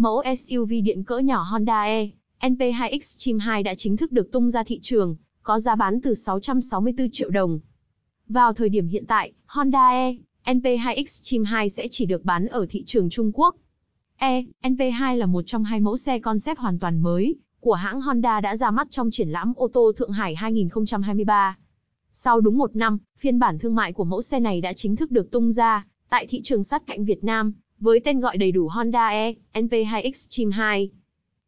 Mẫu SUV điện cỡ nhỏ Honda E, NP2 Extreme 2 đã chính thức được tung ra thị trường, có giá bán từ 664 triệu đồng. Vào thời điểm hiện tại, Honda E, NP2 Extreme 2 sẽ chỉ được bán ở thị trường Trung Quốc. E, NP2 là một trong hai mẫu xe concept hoàn toàn mới của hãng Honda đã ra mắt trong triển lãm ô tô Thượng Hải 2023. Sau đúng một năm, phiên bản thương mại của mẫu xe này đã chính thức được tung ra tại thị trường sát cạnh Việt Nam với tên gọi đầy đủ Honda E, NP2 x trim 2.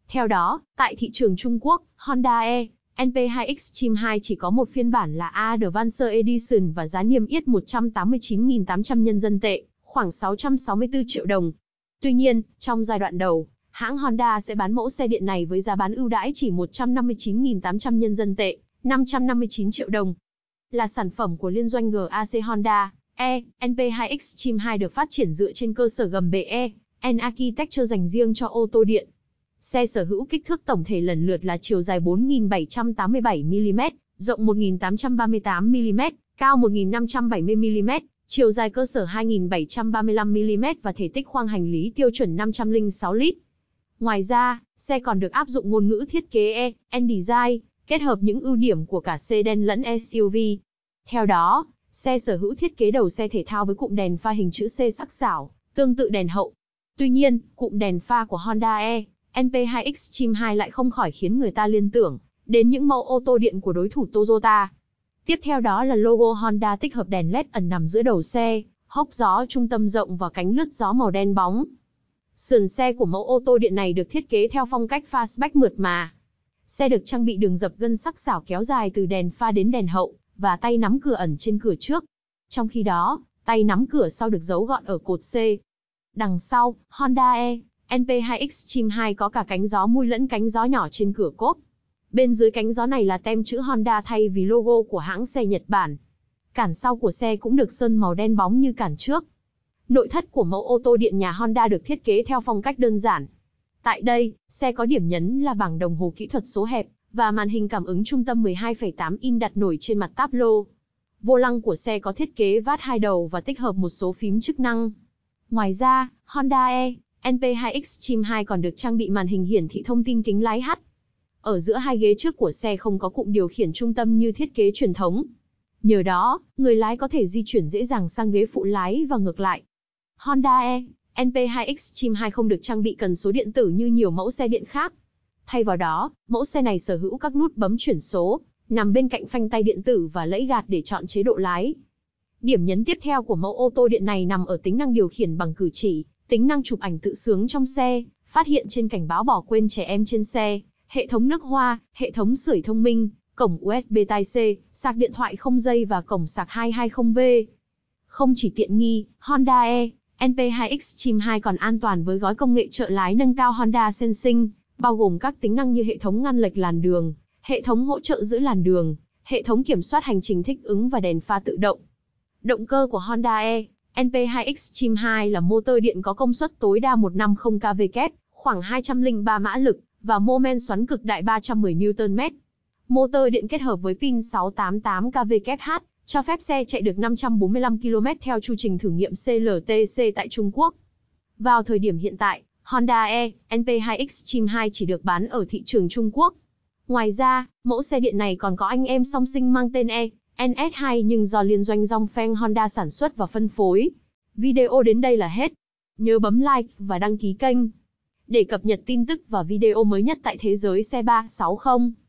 Theo đó, tại thị trường Trung Quốc, Honda E, NP2 x trim 2 chỉ có một phiên bản là Advancer Edition và giá niêm yết 189.800 nhân dân tệ, khoảng 664 triệu đồng. Tuy nhiên, trong giai đoạn đầu, hãng Honda sẽ bán mẫu xe điện này với giá bán ưu đãi chỉ 159.800 nhân dân tệ, 559 triệu đồng. Là sản phẩm của liên doanh GAC Honda, E, NP2X Stream 2 được phát triển dựa trên cơ sở gầm BE, N architecture dành riêng cho ô tô điện. Xe sở hữu kích thước tổng thể lần lượt là chiều dài 4.787mm, rộng 1.838mm, cao 1.570mm, chiều dài cơ sở 2.735mm và thể tích khoang hành lý tiêu chuẩn 506 lít. Ngoài ra, xe còn được áp dụng ngôn ngữ thiết kế E, N-Design, kết hợp những ưu điểm của cả xe đen lẫn SUV. Theo đó, Xe sở hữu thiết kế đầu xe thể thao với cụm đèn pha hình chữ C sắc sảo, tương tự đèn hậu. Tuy nhiên, cụm đèn pha của Honda E, NP2 x trim 2 lại không khỏi khiến người ta liên tưởng đến những mẫu ô tô điện của đối thủ Toyota. Tiếp theo đó là logo Honda tích hợp đèn LED ẩn nằm giữa đầu xe, hốc gió trung tâm rộng và cánh lướt gió màu đen bóng. Sườn xe của mẫu ô tô điện này được thiết kế theo phong cách fastback mượt mà. Xe được trang bị đường dập gân sắc xảo kéo dài từ đèn pha đến đèn hậu, và tay nắm cửa ẩn trên cửa trước. Trong khi đó, tay nắm cửa sau được giấu gọn ở cột C. Đằng sau, Honda E, NP2 x Extreme 2 có cả cánh gió mui lẫn cánh gió nhỏ trên cửa cốp. Bên dưới cánh gió này là tem chữ Honda thay vì logo của hãng xe Nhật Bản. Cản sau của xe cũng được sơn màu đen bóng như cản trước. Nội thất của mẫu ô tô điện nhà Honda được thiết kế theo phong cách đơn giản. Tại đây, xe có điểm nhấn là bảng đồng hồ kỹ thuật số hẹp, và màn hình cảm ứng trung tâm 12,8 in đặt nổi trên mặt táp lô. Vô lăng của xe có thiết kế vát hai đầu và tích hợp một số phím chức năng. Ngoài ra, Honda E, NP2 x Extreme 2 còn được trang bị màn hình hiển thị thông tin kính lái H. Ở giữa hai ghế trước của xe không có cụm điều khiển trung tâm như thiết kế truyền thống. Nhờ đó, người lái có thể di chuyển dễ dàng sang ghế phụ lái và ngược lại. Honda E, NP2 x Extreme 2 không được trang bị cần số điện tử như nhiều mẫu xe điện khác. Thay vào đó, mẫu xe này sở hữu các nút bấm chuyển số, nằm bên cạnh phanh tay điện tử và lẫy gạt để chọn chế độ lái. Điểm nhấn tiếp theo của mẫu ô tô điện này nằm ở tính năng điều khiển bằng cử chỉ, tính năng chụp ảnh tự sướng trong xe, phát hiện trên cảnh báo bỏ quên trẻ em trên xe, hệ thống nước hoa, hệ thống sưởi thông minh, cổng USB Type-C, sạc điện thoại không dây và cổng sạc 220V. Không chỉ tiện nghi, Honda E, NP2X Trim 2 còn an toàn với gói công nghệ trợ lái nâng cao Honda Sensing, bao gồm các tính năng như hệ thống ngăn lệch làn đường, hệ thống hỗ trợ giữ làn đường, hệ thống kiểm soát hành trình thích ứng và đèn pha tự động. Động cơ của Honda E NP2X Stream 2 là motor điện có công suất tối đa 150 kW, khoảng 203 mã lực và mô men xoắn cực đại 310 Nm. Motor điện kết hợp với pin 688 kWh cho phép xe chạy được 545 km theo chu trình thử nghiệm CLTC tại Trung Quốc. Vào thời điểm hiện tại, Honda E, NP2 x Extreme 2 chỉ được bán ở thị trường Trung Quốc. Ngoài ra, mẫu xe điện này còn có anh em song sinh mang tên E, NS2 nhưng do liên doanh dòng Dongfeng Honda sản xuất và phân phối. Video đến đây là hết. Nhớ bấm like và đăng ký kênh để cập nhật tin tức và video mới nhất tại thế giới xe 360.